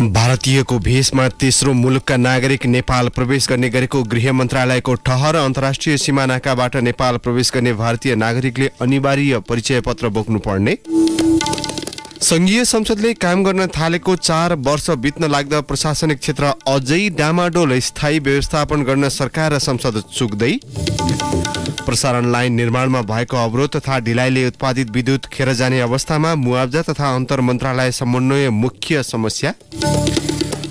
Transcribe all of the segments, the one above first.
भारतीयको भेषमा तेस्रो मुलुकका नागरिक नेपाल प्रवेश गर्ने गरेको गृह मन्त्रालयको ठहर अन्तर्राष्ट्रिय सीमा नाकाबाट नेपाल प्रवेश गर्ने भारतीय नागरिकले अनिवार्य परिचय पत्र बोक्नु पर्ने संघीय संसदले काम गर्न थालेको चार वर्ष बित्न लाग्दा प्रशासनिक क्षेत्र अझै डामाडोल स्थायी व्यवस्थापन गर्न सरकार र संसद चुक्दै प्रसारण लाइन निर्माणमा भएको अवरोध तथा ढिलाइले उत्पादित विद्युत खेर जाने अवस्थामा मुआब्जा तथा अन्तर मन्त्रालय समन्वय मुख्य समस्या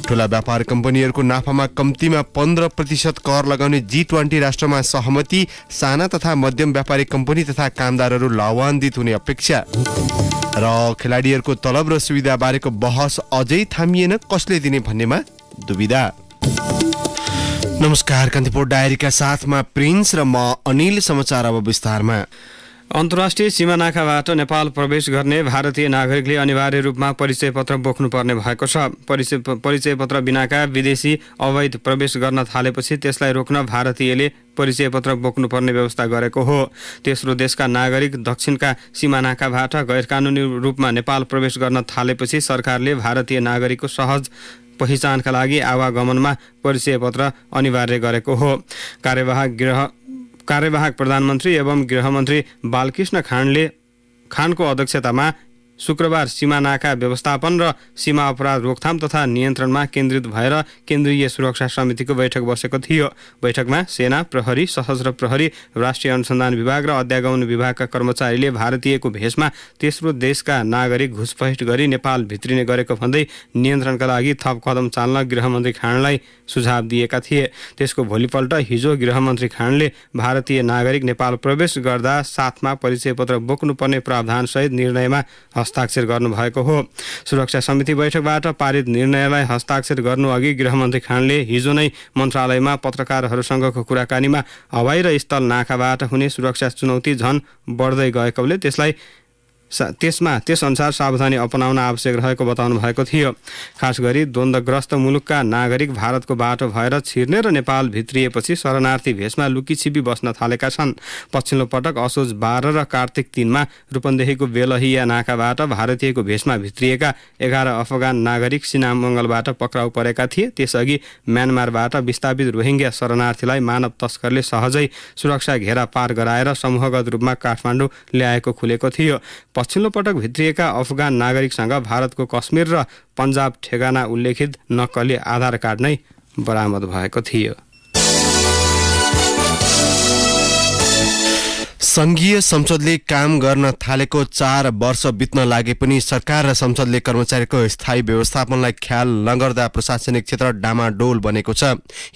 ठूला व्यापार कम्पनीहरूको नाफामा कम्तीमा पन्ध्र प्रतिशत कर लगाउने जी ट्वेन्टी राष्ट्रमा सहमति साना तथा मध्यम व्यापारी कम्पनी तथा कामदारहरू लाभान्वित हुने अपेक्षा र खेलाडीहरूको तलब र सुविधाबारेको बहस अझै थामिएन कसले दिने भन्नेमा दुविधा नमस्कार कान्तिपुर डायरीका साथमा प्रिन्स र म अनिल समाचार अब विस्तारमा अन्तर्राष्ट्रिय सीमानाखाबाट नेपाल प्रवेश गर्ने भारतीय नागरिकले अनिवार्य रूपमा परिचय पत्र बोक्नुपर्ने भएको छ परिचय परिचय पत्र बिनाका विदेशी अवैध प्रवेश गर्न थालेपछि त्यसलाई रोक्न भारतीयले परिचय पत्र बोक्नुपर्ने व्यवस्था गरेको हो तेस्रो देशका नागरिक दक्षिणका सिमानाकाबाट गैरकानुनी रूपमा नेपाल प्रवेश गर्न थालेपछि सरकारले भारतीय नागरिकको सहज पहिचानका लागि आवागमनमा परिचय पत्र अनिवार्य गरेको हो कार्यवाहक गृह कार्यवाहक प्रधानमन्त्री एवं गृहमन्त्री बालकृष्ण खानले खानको अध्यक्षतामा शुक्रबार सीमा व्यवस्थापन र सीमा अपराध रोकथाम तथा नियन्त्रणमा केन्द्रित भएर केन्द्रीय सुरक्षा समितिको बैठक बसेको थियो बैठकमा सेना प्रहरी सशस्त्र प्रहरी राष्ट्रिय अनुसन्धान विभाग र अध्यागमन विभागका कर्मचारीले भारतीयको भेषमा तेस्रो देशका नागरिक घुसपैठ गरी नेपाल भित्रिने गरेको भन्दै नियन्त्रणका लागि थप कदम चाल्न गृहमन्त्री खाँडलाई सुझाव दिएका थिए त्यसको भोलिपल्ट हिजो गृहमन्त्री खाँडले भारतीय नागरिक नेपाल प्रवेश गर्दा साथमा परिचय पत्र बोक्नुपर्ने प्रावधानसहित निर्णयमा हस्ताक्षर गर्नुभएको हो सुरक्षा समिति बैठकबाट पारित निर्णयलाई हस्ताक्षर गर्नु अघि गृहमन्त्री खानले हिजो नै मन्त्रालयमा पत्रकारहरूसँगको कुराकानीमा हवाई र स्थल नाकाबाट हुने सुरक्षा चुनौती झन बढ्दै गएकोले त्यसलाई त्यसमा त्यसअनुसार सावधानी अपनाउन आवश्यक रहेको बताउनु भएको थियो खास गरी द्वन्द्वग्रस्त मुलुकका नागरिक भारतको बाटो भएर छिर्ने र नेपाल भित्रिएपछि शरणार्थी भेषमा लुकी छिपी बस्न थालेका छन् पछिल्लो पटक असोज बाह्र र कार्तिक तिनमा रूपन्देहीको बेलहिया नाकाबाट भारतीयको भेषमा भित्रिएका एघार अफगान नागरिक सिनामङ्गलबाट पक्राउ परेका थिए त्यसअघि म्यानमारबाट विस्थापित रोहिङ्ग्या शरणार्थीलाई मानव तस्करले सहजै सुरक्षा घेरा पार गराएर समूहगत रूपमा काठमाडौँ ल्याएको खुलेको थियो पछिल्लो पटक भित्रिएका अफगान नागरिकसँग भारतको कश्मीर र पन्जाब ठेगाना उल्लेखित नक्कली आधार कार्ड नै बरामद भएको थियो संघीय संसदले काम गर्न थालेको चार वर्ष बित्न लागे पनि सरकार र संसदले कर्मचारीको स्थायी व्यवस्थापनलाई ख्याल नगर्दा प्रशासनिक क्षेत्र डामाडोल बनेको छ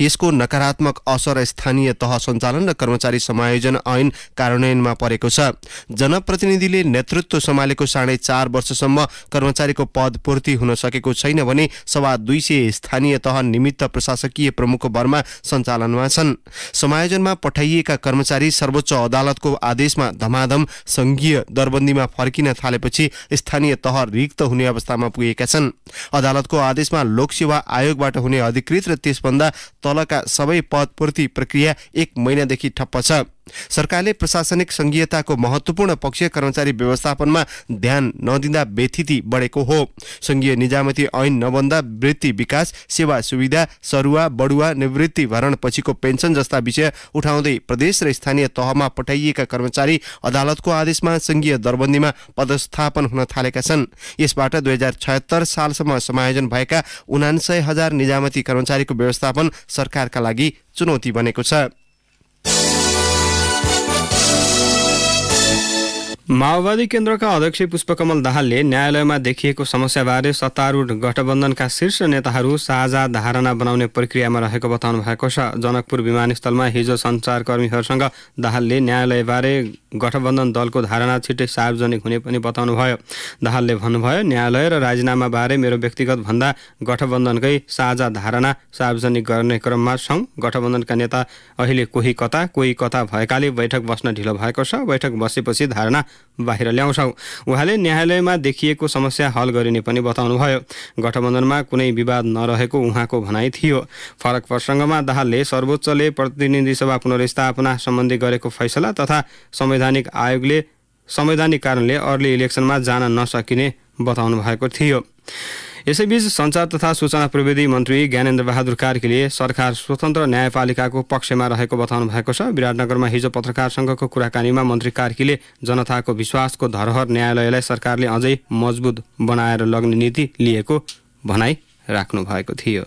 यसको नकारात्मक असर स्थानीय तह सञ्चालन र कर्मचारी समायोजन ऐन कार्यान्वयनमा परेको छ जनप्रतिनिधिले नेतृत्व सम्हालेको साढे चार वर्षसम्म कर्मचारीको पदपूर्ति हुन सकेको छैन भने सवा दुई सय स्थानीय तह निमित्त प्रशासकीय प्रमुख वर्मा सञ्चालनमा छन् समायोजनमा पठाइएका कर्मचारी सर्वोच्च अदालतको आदेशमा धमाधम सङ्घीय दरबन्दीमा फर्किन थालेपछि स्थानीय तह रिक्त हुने अवस्थामा पुगेका छन् अदालतको आदेशमा लोकसेवा आयोगबाट हुने अधिकृत र त्यसभन्दा तलका सबै पदपूर्ति प्रक्रिया एक महिनादेखि ठप्प छ सरकारले प्रशासनिक सङ्घीयताको महत्त्वपूर्ण पक्ष कर्मचारी व्यवस्थापनमा ध्यान नदिँदा व्यथिति बढेको हो सङ्घीय निजामती ऐन नबन्दा वृत्ति विकास सेवा सुविधा सरुवा बढुवा निवृत्ति भरण पछिको पेन्सन जस्ता विषय उठाउँदै प्रदेश र स्थानीय तहमा पठाइएका कर्मचारी अदालतको आदेशमा सङ्घीय दरबन्दीमा पदस्थापन हुन थालेका छन् यसबाट दुई हजार छयत्तर सालसम्म समायोजन भएका उनान्सय हजार निजामती कर्मचारीको व्यवस्थापन सरकारका लागि चुनौती बनेको छ माओवादी केन्द्रका अध्यक्ष पुष्पकमल दाहालले न्यायालयमा देखिएको समस्याबारे सत्तारूढ गठबन्धनका शीर्ष नेताहरू साझा धारणा बनाउने प्रक्रियामा रहेको बताउनु भएको छ जनकपुर विमानस्थलमा हिजो सञ्चारकर्मीहरूसँग दाहालले न्यायालयबारे गठबन्धन दलको धारणा छिट्टै सार्वजनिक हुने पनि बताउनुभयो दाहालले भन्नुभयो न्यायालय र राजीनामाबारे मेरो व्यक्तिगत भन्दा गठबन्धनकै साझा धारणा सार्वजनिक गर्ने क्रममा छौँ गठबन्धनका नेता अहिले कोही कता कोही कता भएकाले बैठक बस्न ढिलो भएको छ बैठक बसेपछि धारणा बाहिर ल्याउँछौँ उहाँले न्यायालयमा देखिएको समस्या हल गरिने पनि बताउनुभयो गठबन्धनमा कुनै विवाद नरहेको उहाँको भनाइ थियो फरक प्रसङ्गमा दाहालले सर्वोच्चले प्रतिनिधि सभा पुनर्स्थापना सम्बन्धी गरेको फैसला तथा संवैधानिक आयोगले संवैधानिक कारणले अर्ली इलेक्सनमा जान नसकिने बताउनु भएको थियो यसैबीच सञ्चार तथा सूचना प्रविधि मन्त्री ज्ञानेन्द्र बहादुर कार्कीले सरकार स्वतन्त्र न्यायपालिकाको पक्षमा रहेको बताउनु भएको छ विराटनगरमा हिजो पत्रकारसँगको कुराकानीमा मन्त्री कार्कीले जनताको विश्वासको धरोहर न्यायालयलाई सरकारले अझै मजबुत बनाएर लग्ने नीति लिएको भनाइ राख्नु भएको थियो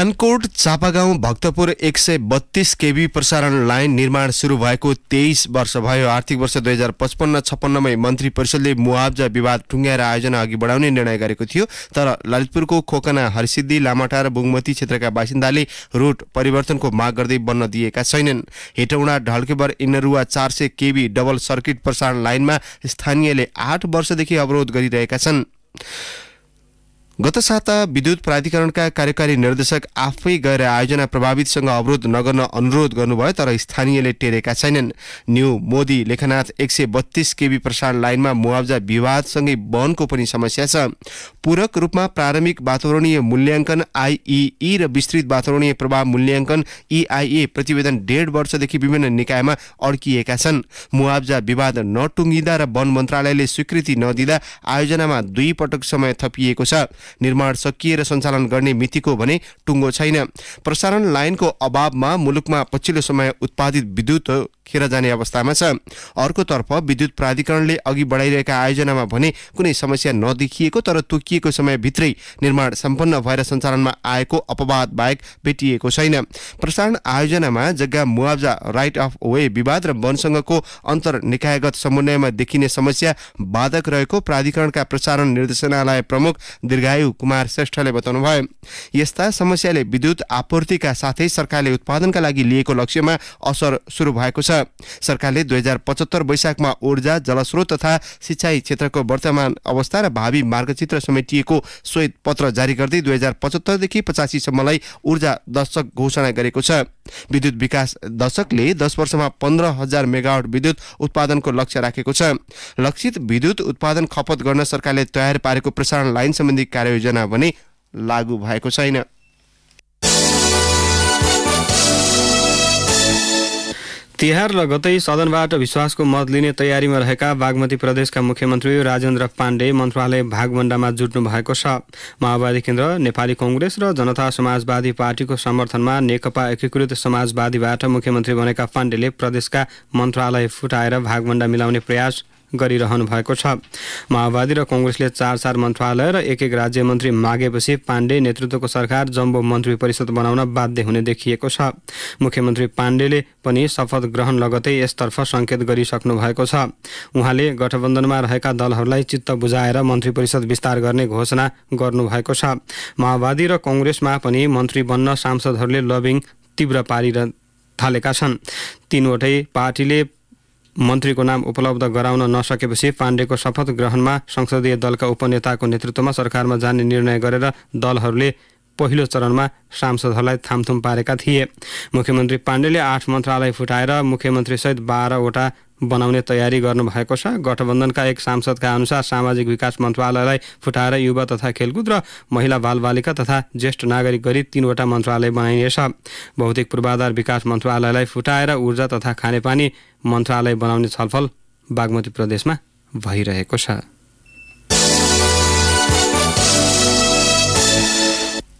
धानकोट चापागाउँ भक्तपुर एक सय बत्तिस केबी प्रसारण लाइन निर्माण सुरु भएको तेइस वर्ष भयो आर्थिक वर्ष दुई हजार पचपन्न छप्पन्नमै मन्त्री परिषदले मुआब्जा विवाद टुङ्ग्याएर आयोजना अघि बढाउने निर्णय गरेको थियो तर ललितपुरको खोकना हरिसिद्धि लामाटा र बुङमती क्षेत्रका बासिन्दाले रोड परिवर्तनको माग गर्दै बन्न दिएका छैनन् हेटौँडा ढल्केबर इनरुवा चार सय केबी डबल सर्किट प्रसारण लाइनमा स्थानीयले आठ वर्षदेखि अवरोध गरिरहेका छन् गत साता विद्युत प्राधिकरणका कार्यकारी निर्देशक आफै गएर आयोजना प्रभावितसँग अवरोध नगर्न अनुरोध गर्नुभयो तर स्थानीयले टेरेका छैनन् न्यू मोदी लेखनाथ एक सय बत्तीस केबी प्रसारण लाइनमा मुआवजा विवादसँगै वनको पनि समस्या छ पूरक रूपमा प्रारम्भिक वातावरणीय मूल्याङ्कन आइई र विस्तृत वातावरणीय प्रभाव मूल्याङ्कन इआइए प्रतिवेदन डेढ वर्षदेखि विभिन्न निकायमा अड्किएका छन् मुआब्जा विवाद नटुङ्गिँदा र वन मन्त्रालयले स्वीकृति नदिँदा आयोजनामा दुई पटक समय थपिएको छ निर्माण सकिएर सञ्चालन गर्ने मितिको भने टुङ्गो छैन प्रसारण लाइनको अभावमा मुलुकमा पछिल्लो समय उत्पादित विद्युत खेर जाने अवस्थामा छ अर्कोतर्फ विद्युत प्राधिकरणले अघि बढाइरहेका आयोजनामा भने कुनै समस्या नदेखिएको तर तोकिएको समयभित्रै निर्माण सम्पन्न भएर सञ्चालनमा आएको अपवाद बाहेक भेटिएको छैन प्रसारण आयोजनामा जग्गा मुआब्जा राइट अफ वे विवाद र वनसँगको अन्तर निकायगत समन्वयमा देखिने समस्या बाधक रहेको प्राधिकरणका प्रसारण निर्देशनालय प्रमुख दीर्घायु कुमार श्रेष्ठले बताउनुभयो यस्ता समस्याले विद्युत आपूर्तिका साथै सरकारले उत्पादनका लागि लिएको लक्ष्यमा असर सुरु भएको छ सरकारले दुई हजार पचहत्तर वैशाखमा ऊर्जा जलस्रोत तथा सिँचाइ क्षेत्रको वर्तमान अवस्था र भावी मार्गचित्र समेटिएको श्वेत पत्र जारी गर्दै दुई हजार पचहत्तरदेखि पचासीसम्मलाई ऊर्जा दशक घोषणा गरेको छ विद्युत विकास दशकले दस वर्षमा पन्ध्र हजार मेगावट विद्युत उत्पादनको लक्ष्य राखेको छ लक्षित विद्युत उत्पादन खपत गर्न सरकारले तयार पारेको प्रसारण लाइन सम्बन्धी कार्ययोजना भने लागू भएको छैन तिहार लगतै सदनबाट विश्वासको मत लिने तयारीमा रहेका बागमती प्रदेशका मुख्यमन्त्री राजेन्द्र पाण्डे मन्त्रालय भागभण्डामा जुट्नु भएको छ माओवादी केन्द्र नेपाली कङ्ग्रेस र जनता समाजवादी पार्टीको समर्थनमा नेकपा एकीकृत समाजवादीबाट मुख्यमन्त्री बनेका पाण्डेले प्रदेशका मन्त्रालय फुटाएर भागभण्डा मिलाउने प्रयास गरिरहनु भएको छ माओवादी र कङ्ग्रेसले चार चार मन्त्रालय र एक एक राज्य मन्त्री मागेपछि पाण्डे नेतृत्वको सरकार जम्बो मन्त्री परिषद बनाउन बाध्य हुने देखिएको छ मुख्यमन्त्री पाण्डेले पनि शपथ ग्रहण लगतै यसतर्फ सङ्केत गरिसक्नु भएको छ उहाँले गठबन्धनमा रहेका दलहरूलाई चित्त बुझाएर मन्त्री परिषद विस्तार गर्ने घोषणा गर्नुभएको छ माओवादी र कङ्ग्रेसमा पनि मन्त्री बन्न सांसदहरूले लबिङ तीव्र पारिर थालेका छन् तीनवटै पार्टीले मन्त्रीको नाम उपलब्ध गराउन नसकेपछि पाण्डेको शपथ ग्रहणमा संसदीय दलका उपनेताको नेतृत्वमा सरकारमा जाने निर्णय गरेर दलहरूले पहिलो चरणमा सांसदहरूलाई थामथुम पारेका थिए मुख्यमन्त्री पाण्डेले आठ मन्त्रालय फुटाएर मुख्यमन्त्रीसहित बाह्रवटा बनाउने तयारी गर्नुभएको छ गठबन्धनका एक सांसदका अनुसार सामाजिक विकास मन्त्रालयलाई फुटाएर युवा तथा खेलकुद र महिला बालबालिका तथा ज्येष्ठ नागरिक गरी तीनवटा मन्त्रालय बनाइनेछ भौतिक पूर्वाधार विकास मन्त्रालयलाई फुटाएर ऊर्जा तथा खानेपानी मन्त्रालय बनाउने छलफल बागमती प्रदेशमा भइरहेको छ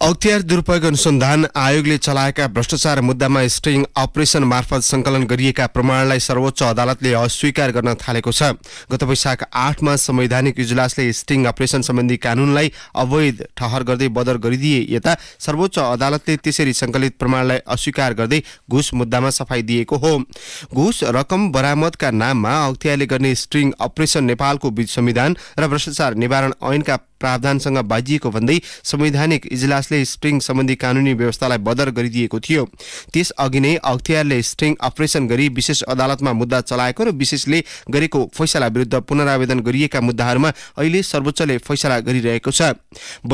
अख्तियार दुरुपयोग अनुसन्धान आयोगले चलाएका भ्रष्टाचार मुद्दामा स्ट्रिङ अपरेसन मार्फत संकलन गरिएका प्रमाणलाई सर्वोच्च अदालतले अस्वीकार गर्न थालेको छ गत वैशाख आठमा संवैधानिक इजलासले स्ट्रिङ अपरेसन सम्बन्धी कानूनलाई अवैध ठहर गर्दै बदर गरिदिए यता सर्वोच्च अदालतले त्यसरी संकलित प्रमाणलाई अस्वीकार गर्दै घुस मुद्दामा सफाई दिएको हो घुस रकम बरामदका नाममा अख्तियारले गर्ने स्ट्रिङ अपरेसन नेपालको संविधान र भ्रष्टाचार निवारण ऐनका प्रावधानसँग बाजिएको भन्दै संवैधानिक इजलास पुलिसले स्ट्रिङ सम्बन्धी कानुनी व्यवस्थालाई बदर गरिदिएको थियो त्यसअघि नै अख्तियारले स्ट्रिङ अपरेसन गरी विशेष अदालतमा मुद्दा चलाएको र विशेषले गरेको फैसला विरुद्ध पुनरावेदन गरिएका मुद्दाहरूमा अहिले सर्वोच्चले फैसला गरिरहेको छ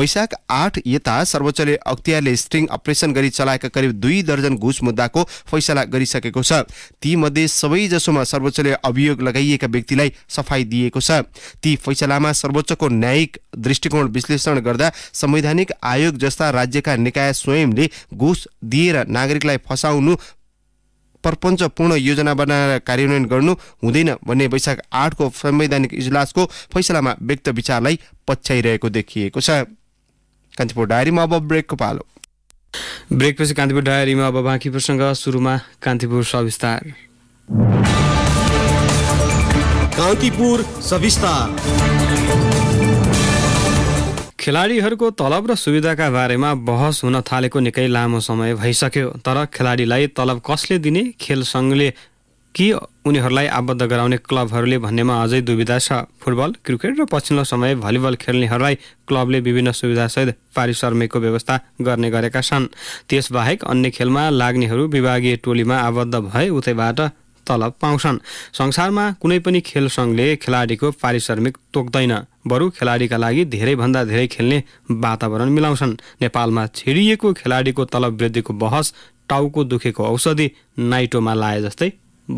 वैशाख आठ यता सर्वोच्चले अख्तियारले स्ट्रिङ अपरेसन गरी चलाएका करिब दुई दर्जन घुस मुद्दाको फैसला गरिसकेको छ ती तीमध्ये सबैजसोमा सर्वोच्चले अभियोग लगाइएका व्यक्तिलाई सफाई दिएको छ ती फैसलामा सर्वोच्चको न्यायिक दृष्टिकोण विश्लेषण गर्दा संवैधानिक आयोग जस्ता तथा राज्यका निकाय स्वयंले घुस दिएर नागरिकलाई फसाउनु प्रपञ्चपूर्ण योजना बनाएर कार्यान्वयन गर्नु हुँदैन भन्ने वैशाख आठको संवैधानिक इजलासको फैसलामा व्यक्त विचारलाई पछ्याइरहेको देखिएको छ कान्तिपुर डायरीमा अब ब्रेकको पालो ब्रेकपछि कान्तिपुर डायरीमा अब बाँकी प्रसङ्ग सुरुमा कान्तिपुर सविस्तार कान्तिपुर सविस्तार खेलाडीहरूको तलब र सुविधाका बारेमा बहस हुन थालेको निकै लामो समय भइसक्यो तर खेलाडीलाई तलब कसले दिने खेल सङ्घले कि उनीहरूलाई आबद्ध गराउने क्लबहरूले भन्नेमा अझै दुविधा छ फुटबल क्रिकेट र पछिल्लो समय भलिबल खेल्नेहरूलाई क्लबले विभिन्न सुविधासहित पारिश्रमिकको व्यवस्था गर्ने गरेका छन् त्यसबाहेक अन्य खेलमा लाग्नेहरू विभागीय टोलीमा आबद्ध भए उतैबाट तलब पाउँछन् संसारमा कुनै पनि खेल सङ्घले खेलाडीको पारिश्रमिक तोक्दैन बरु खेलाडीका लागि धेरैभन्दा धेरै खेल्ने वातावरण मिलाउँछन् नेपालमा छिरिएको खेलाडीको तलब वृद्धिको बहस टाउको दुखेको औषधि नाइटोमा लाए जस्तै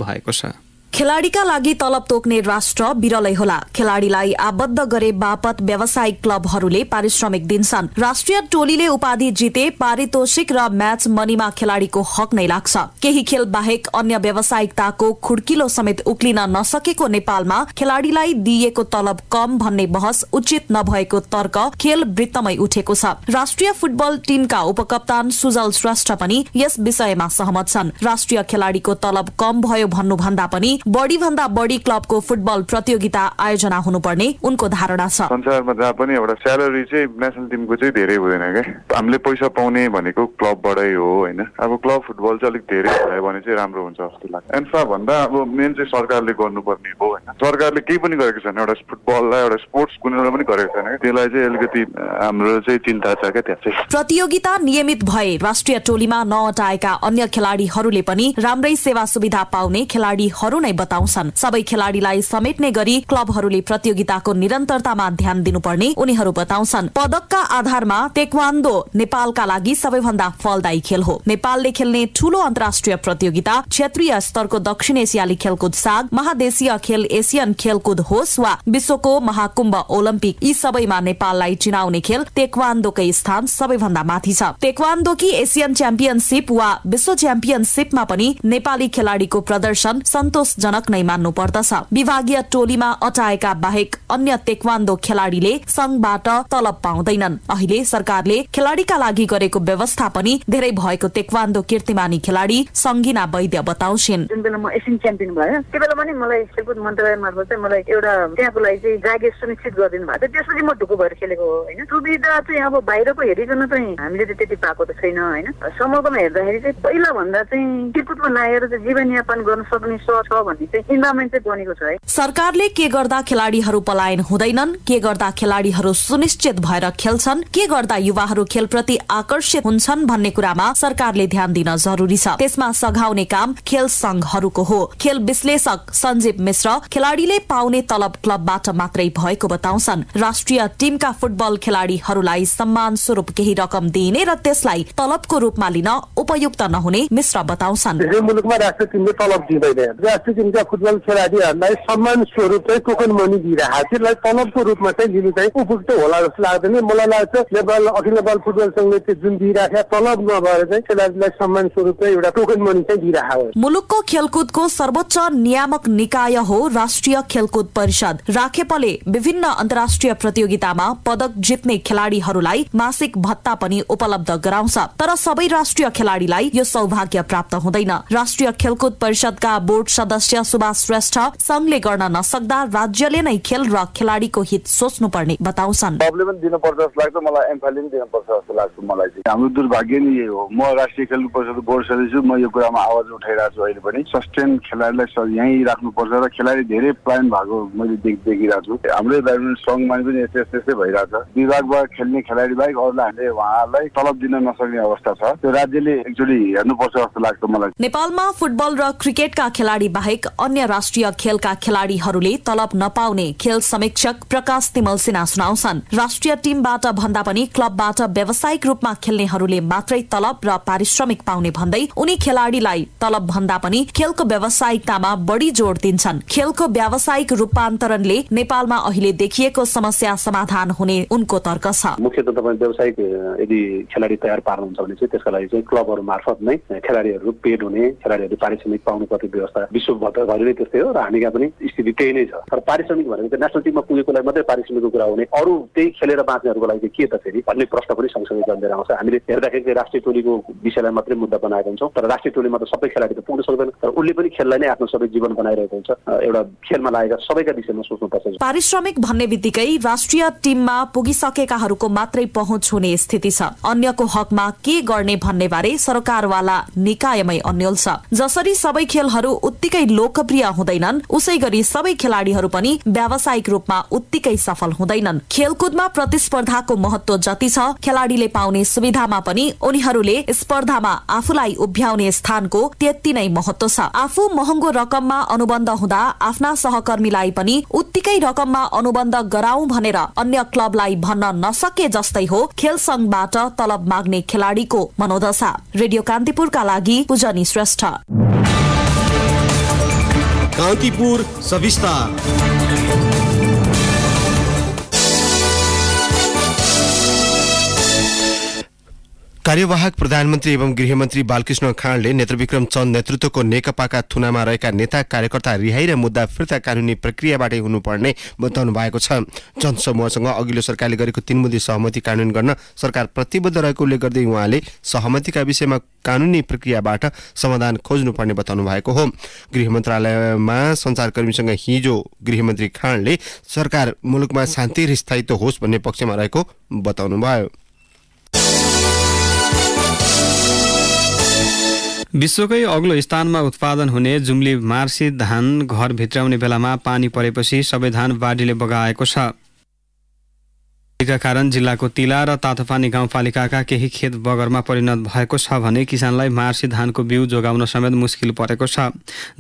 भएको छ खेलाडीका लागि तलब तोक्ने राष्ट्र विरलै होला खेलाडीलाई आबद्ध गरे बापत व्यावसायिक क्लबहरूले पारिश्रमिक दिन्छन् राष्ट्रिय टोलीले उपाधि जिते पारितोषिक र म्याच मनीमा खेलाडीको हक नै लाग्छ केही खेल बाहेक अन्य व्यावसायिकताको खुड्किलो समेत उक्लिन नसकेको नेपालमा खेलाडीलाई दिइएको तलब कम भन्ने बहस उचित नभएको तर्क खेल वृत्तमै उठेको छ राष्ट्रिय फुटबल टीमका उपकप्तान सुजल श्रेष्ठ पनि यस विषयमा सहमत छन् राष्ट्रिय खेलाडीको तलब कम भयो भन्नुभन्दा पनि बढीभन्दा बढी क्लबको फुटबल प्रतियोगिता आयोजना हुनुपर्ने उनको धारणा छ संसारमा जहाँ पनि एउटा स्यालेरी चाहिँ नेसनल टिमको चाहिँ धेरै हुँदैन क्या हामीले पैसा पाउने भनेको क्लबबाटै हो होइन अब क्लब फुटबल चाहिँ अलिक धेरै भयो भने चाहिँ राम्रो हुन्छ जस्तो लाग्छ एन्फा भन्दा अब मेन चाहिँ सरकारले गर्नुपर्ने हो होइन सरकारले केही पनि गरेको छैन एउटा फुटबललाई एउटा स्पोर्ट्स कुनै पनि गरेको छैन त्यसलाई चाहिँ अलिकति हाम्रो चाहिँ चिन्ता छ क्या त्यहाँ चाहिँ प्रतियोगिता नियमित भए राष्ट्रिय टोलीमा नअटाएका अन्य खेलाडीहरूले पनि राम्रै सेवा सुविधा पाउने खेलाडीहरू नै बताउँछन् सबै खेलाड़ीलाई समेट्ने गरी क्लबहरूले प्रतियोगिताको निरन्तरतामा ध्यान दिनुपर्ने उनीहरू बताउँछन् पदकका आधारमा तेक्वान्दो नेपालका लागि सबैभन्दा फलदायी खेल हो नेपालले खेल्ने ठूलो अन्तर्राष्ट्रिय प्रतियोगिता क्षेत्रीय स्तरको दक्षिण एसियाली खेलकुद साग महादेशीय खेल एसियन खेलकुद होस् वा विश्वको महाकुम्भ ओलम्पिक यी सबैमा नेपाललाई चिनाउने खेल तेक्वान्दोकै स्थान सबैभन्दा माथि छ तेक्वान्दोकी एसियन च्याम्पियनसिप वा विश्व च्याम्पियनसिपमा पनि नेपाली खेलाड़ीको प्रदर्शन सन्तोष निराशजनक नै मान्नुपर्दछ विभागीय टोलीमा अटाएका बाहेक अन्य तेक्वान्दो खेलाड़ीले संघबाट तलब पाउँदैनन् अहिले सरकारले खेलाड़ीका लागि गरेको व्यवस्था पनि धेरै भएको तेक्वान्दो कीर्तिमानी खेलाड़ी सङ्गिना वैद्य बताउँछिन् जुन बेला म एसियन च्याम्पियन भयो त्यो बेला पनि मलाई खेलकुद मन्त्रालय मार्फत चाहिँ मलाई एउटा त्यहाँको लागि चाहिँ जागिर सुनिश्चित गरिदिनु भएको थियो त्यसपछि म ढुकु भएर खेलेको हो होइन सुविधा चाहिँ अब बाहिरको हेरिकन चाहिँ हामीले चाहिँ त्यति पाएको त छैन होइन समग्रमा हेर्दाखेरि चाहिँ पहिला भन्दा चाहिँ खेलकुदमा लागेर चाहिँ जीवनयापन गर्न सक्ने सर छ सरकारले के गर्दा खेलाडीहरू पलायन हुँदैनन् के गर्दा खेलाडीहरू सुनिश्चित भएर खेल्छन् के गर्दा युवाहरू खेलप्रति आकर्षित हुन्छन् भन्ने कुरामा सरकारले ध्यान दिन जरुरी छ त्यसमा सघाउने काम खेल संघहरूको हो खेल विश्लेषक सञ्जीव मिश्र खेलाडीले पाउने तलब क्लबबाट मात्रै भएको बताउँछन् राष्ट्रिय टिमका फुटबल खेलाडीहरूलाई सम्मान स्वरूप केही रकम दिइने र त्यसलाई तलबको रूपमा लिन उपयुक्त नहुने मिश्र बताउँछन् राष्ट्रिय टिमले तलब दिँदैन राष्ट्रिय किसिमका फुटबल खेलाडीहरूलाई सम्मान स्वरूप चाहिँ टोकन मनी दिइरहेको त्यसलाई तलबको रूपमा चाहिँ लिनु चाहिँ उपयुक्त होला जस्तो लाग्दैन मलाई लाग्छ नेपाल अखिल नेपाल फुटबल सङ्घले त्यो जुन दिइराखेका तलब नभएर चाहिँ खेलाडीलाई सम्मान स्वरूप चाहिँ एउटा टोकन मनी चाहिँ दिइरहेको हो मुलुकको खेलकुदको सर्वोच्च नियामक निकाय हो राष्ट्रिय खेलकुद परिषद राखेपले विभिन्न अन्तर्राष्ट्रिय प्रतियोगितामा पदक जित्ने खेलाड़ीहरूलाई मासिक भत्ता पनि उपलब्ध गराउँछ तर सबै राष्ट्रिय खेलाड़ीलाई यो सौभाग्य प्राप्त हुँदैन राष्ट्रिय खेलकुद परिषदका बोर्ड सदस्य अध्यक्ष सुभाष श्रेष्ठ संघले गर्न नसक्दा राज्यले नै खेल र खेलाडीको हित सोच्नुपर्ने बताउँछन् हाम्रो दुर्भाग्य नै यही हो म राष्ट्रिय खेल परिषद बोर्ड सदस्य म यो कुरामा आवाज उठाइरहेको छु अहिले पनि सस्टेन खेलाडीलाई यहीँ राख्नुपर्छ र खेलाडी धेरै प्लान भएको मैले देखिरहेको छु हाम्रै ब्याडमिन्टन सङ्घमा पनि यस्तै यस्तै भइरहेछ विभागबाट खेल्ने खेलाडी बाहेक अरूलाई हामीले उहाँहरूलाई तलब दिन नसक्ने अवस्था छ त्यो राज्यले एकचोटि हेर्नुपर्छ जस्तो लाग्छ मलाई नेपालमा फुटबल र क्रिकेटका खेलाडी बाहेक बाहेक अन्य राष्ट्रिय खेलका खेलाड़ीहरूले तलब नपाउने खेल समीक्षक प्रकाश तिमल सिन्हा सुनाउँछन् राष्ट्रिय टीमबाट भन्दा पनि क्लबबाट व्यावसायिक रूपमा खेल्नेहरूले मात्रै तलब र पारिश्रमिक पाउने भन्दै उनी खेलाड़ीलाई तलब भन्दा पनि खेलको व्यावसायिकतामा बढ़ी जोड़ दिन्छन् खेलको व्यावसायिक रूपान्तरणले नेपालमा अहिले देखिएको समस्या समाधान हुने उनको तर्क छ त तपाईँ व्यावसायिक यदि खेलाडी तयार पार्नुहुन्छ भने चाहिँ त्यसका चाहिँ क्लबहरू मार्फत नै खेलाडीहरू पेड हुने खेलाडीहरू पारिश्रमिक व्यवस्था विश्व त नै त्यस्तै हो र हामीका पनि स्थिति त्यही नै छ तर पारिश्रमिक भनेको चाहिँ नेसनल टिममा पुगेकोलाई मात्रै पारिश्रमिकको कुरा हुने अरू त्यही खेलेर बाँच्नेहरूको लागि के त फेरि भन्ने प्रश्न पनि सँगसँगै जन्मेर आउँछ हामीले हेर्दाखेरि चाहिँ राष्ट्रिय टोलीको विषयलाई मात्रै मुद्दा बनाएको हुन्छौँ तर राष्ट्रिय टोलीमा त सबै खेलाडी त पुग्न सक्दैन तर उसले पनि खेललाई नै आफ्नो सबै जीवन बनाइरहेको हुन्छ एउटा खेलमा लागेका सबैका विषयमा सोच्नुपर्छ पारिश्रमिक भन्ने बित्तिकै राष्ट्रिय टिममा पुगिसकेकाहरूको मात्रै पहुँच हुने स्थिति छ अन्यको हकमा के गर्ने भन्ने बारे सरकारवाला निकायमै अन्यल छ जसरी सबै खेलहरू उत्तिकै लोकप्रिय हुँदैनन् उसै गरी सबै खेलाड़ीहरू पनि व्यावसायिक रूपमा उत्तिकै सफल हुँदैनन् खेलकुदमा प्रतिस्पर्धाको महत्व जति छ खेलाड़ीले पाउने सुविधामा पनि उनीहरूले स्पर्धामा आफूलाई उभ्याउने स्थानको त्यति नै महत्व छ आफू महँगो रकममा अनुबन्ध हुँदा आफ्ना सहकर्मीलाई पनि उत्तिकै रकममा अनुबन्ध गराउ भनेर अन्य क्लबलाई भन्न नसके जस्तै हो खेल संघबाट तलब माग्ने खेलाड़ीको मनोदशा रेडियो कान्तिपुरका लागि पूजनी श्रेष्ठ कांतिपुर सविस्तार कार्यवाहक प्रधानमन्त्री एवं गृहमन्त्री बालकृष्ण खाँडले नेत्रविक्रम चन्द नेतृत्वको नेकपाका थुनामा रहेका नेता कार्यकर्ता रिहाई र मुद्दा फिर्ता कानुनी प्रक्रियाबाटै हुनुपर्ने बताउनु भएको छ जनसमूहसँग अघिल्लो सरकारले गरेको तीन मुद्दे सहमति कानुन गर्न सरकार प्रतिबद्ध रहेको उल्लेख गर्दै उहाँले सहमतिका विषयमा कानुनी प्रक्रियाबाट समाधान खोज्नुपर्ने बताउनु भएको हो गृह मन्त्रालयमा सञ्चारकर्मीसँग हिजो गृहमन्त्री खाँडले सरकार मुलुकमा शान्ति र स्थायित्व होस् भन्ने पक्षमा रहेको बताउनुभयो विश्वकै अग्लो स्थानमा उत्पादन हुने जुम्ली मार्सी धान घर भित्राउने बेलामा पानी परेपछि सबै धान बाढीले बगाएको छ का कारण जिल्लाको तिला र तातोपानी गाउँपालिकाका केही खेत बगरमा परिणत भएको छ भने किसानलाई मार्सी धानको बिउ जोगाउन समेत मुस्किल परेको छ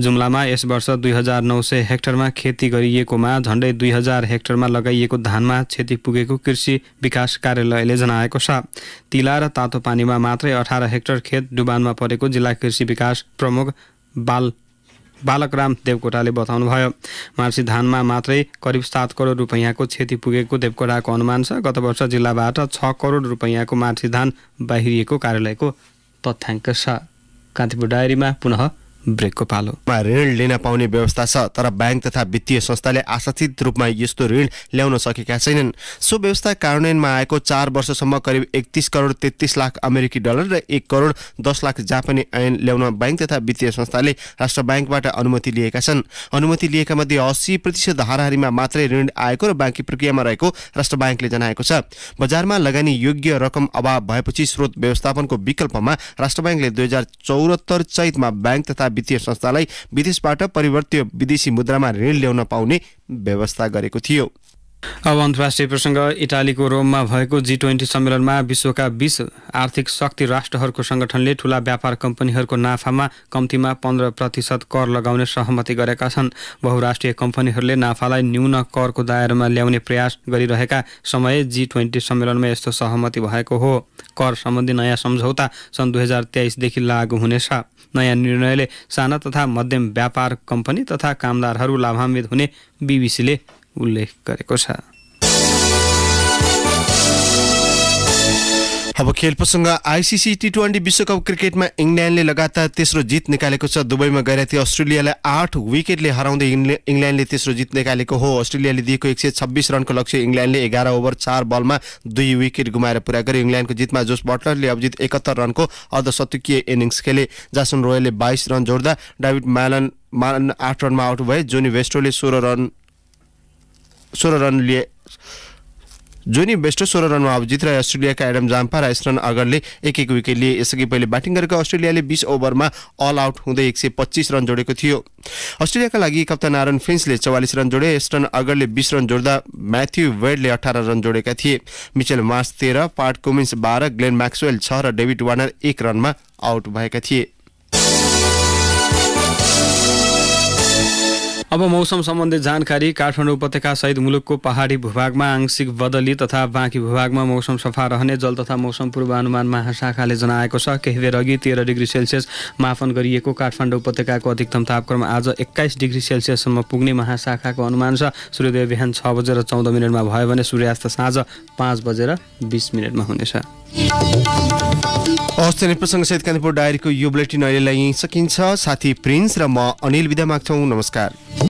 जुम्लामा यस वर्ष दुई हजार नौ सय हेक्टरमा खेती गरिएकोमा झन्डै दुई हजार हेक्टरमा लगाइएको धानमा क्षति पुगेको कृषि विकास कार्यालयले जनाएको छ तिला र तातोपानीमा मात्रै अठार हेक्टर खेत डुबानमा परेको जिल्ला कृषि विकास प्रमुख बाल बालकराम देवकोटाले बताउनुभयो मार्सी धानमा मात्रै करिब सात करोड रुपैयाँको क्षति पुगेको देवकोटाको अनुमान छ गत वर्ष जिल्लाबाट छ करोड रुपैयाँको मार्सी धान बाहिरिएको कार्यालयको तथ्याङ्क छ कान्तिपुर डायरीमा पुनः ब्रेकको पालो ऋण लिन पाउने व्यवस्था छ तर ब्याङ्क तथा वित्तीय संस्थाले आशाचित रूपमा यस्तो ऋण ल्याउन सकेका छैनन् सो व्यवस्था कार्यान्वयनमा आएको चार वर्षसम्म करिब एकतिस करोड तेत्तिस लाख अमेरिकी डलर र एक करोड दस लाख जापानी ऐन ल्याउन ब्याङ्क तथा वित्तीय संस्थाले राष्ट्र ब्याङ्कबाट अनुमति लिएका छन् अनुमति लिएका मध्ये अस्सी प्रतिशत हाराहारीमा मात्रै ऋण आएको र बाँकी प्रक्रियामा रहेको राष्ट्र ब्याङ्कले जनाएको छ बजारमा लगानी योग्य रकम अभाव भएपछि स्रोत व्यवस्थापनको विकल्पमा राष्ट्र ब्याङ्कले दुई हजार चैतमा ब्याङ्क तथा वित्तीय संस्थालाई विदेशबाट परिवर्तित विदेशी मुद्रामा ऋण ल्याउन पाउने व्यवस्था गरेको थियो अब अन्तर्राष्ट्रिय प्रसङ्ग इटालीको रोममा भएको जी ट्वेन्टी सम्मेलनमा विश्वका बिस आर्थिक शक्ति राष्ट्रहरूको सङ्गठनले ठूला व्यापार कम्पनीहरूको नाफामा कम्तीमा पन्ध्र प्रतिशत कर लगाउने सहमति गरेका छन् बहुराष्ट्रिय कम्पनीहरूले नाफालाई न्यून करको दायरामा ल्याउने प्रयास गरिरहेका समय जी ट्वेन्टी सम्मेलनमा यस्तो सहमति भएको हो कर सम्बन्धी नयाँ सम्झौता सन् दुई हजार तेइसदेखि लागू हुनेछ नयाँ निर्णयले साना तथा मध्यम व्यापार कम्पनी तथा कामदारहरू लाभान्वित हुने बिबिसीले उल्लेख गरेको छ अब खेल प्रसङ्ग आइसिसी टी ट्वेन्टी विश्वकप क्रिकेटमा इङ्ल्यान्डले लगातार तेस्रो जित निकालेको छ दुबईमा गइरहेको थियो अस्ट्रेलियालाई आठ विकेटले हराउँदै इङ्ल्यान्डले तेस्रो जित निकालेको हो अस्ट्रेलियाले दिएको एक सय छब्बिस रनको लक्ष्य इङ्ल्यान्डले एघार ओभर चार बलमा दुई विकेट गुमाएर पुरा गर्यो इङ्ल्यान्डको जितमा जोस बटलरले अभिजित एकात्तर रनको अर्धशतकीय इनिङ्स खेले जासन रोयलले बाइस रन जोड्दा डाभिड मालन मान आठ रनमा आउट भए जोनी वेस्टोले सोह्र रन सोह्र रन लिए जोनी बेस्टो सोह्र रनमा अब र अस्ट्रेलियाका एडम जाम्पा र स्टन अगरले एक एक विकेट लिए यसअघि पहिले ब्याटिङ गरेको अस्ट्रेलियाले बिस ओभरमा अल आउट हुँदै एक सय पच्चिस रन जोडेको थियो अस्ट्रेलियाका लागि कप्तान आरन फिन्सले चौवालिस रन जोडे स्टन अगरले बिस रन जोड्दा म्याथ्यु वेडले अठार रन जोडेका थिए मिचेल मार्स तेह्र पार्ट कुमिन्स बाह्र ग्लेन म्याक्सवेल छ र डेभिड वार्नर एक रनमा आउट भएका थिए अब मौसम सम्बन्धी जानकारी काठमाडौँ उपत्यका सहित मुलुकको पहाडी भूभागमा आंशिक बदली तथा बाँकी भूभागमा मौसम सफा रहने जल तथा मौसम पूर्वानुमान महाशाखाले जनाएको छ केही बेर अघि तेह्र डिग्री सेल्सियस मापन गरिएको काठमाडौँ उपत्यकाको अधिकतम तापक्रम आज एक्काइस डिग्री सेल्सियससम्म पुग्ने महाशाखाको अनुमान छ सूर्योदय बिहान छ बजेर चौध मिनटमा भयो भने सूर्यास्त साँझ पाँच बजेर बिस मिनटमा हुनेछ हस्त प्रसङ्ग सहित कान्तिपुर डायरीको यो बुलेटिन अहिलेलाई यहीँ सकिन्छ साथी प्रिन्स र म अनिल विदा माग्छौँ नमस्कार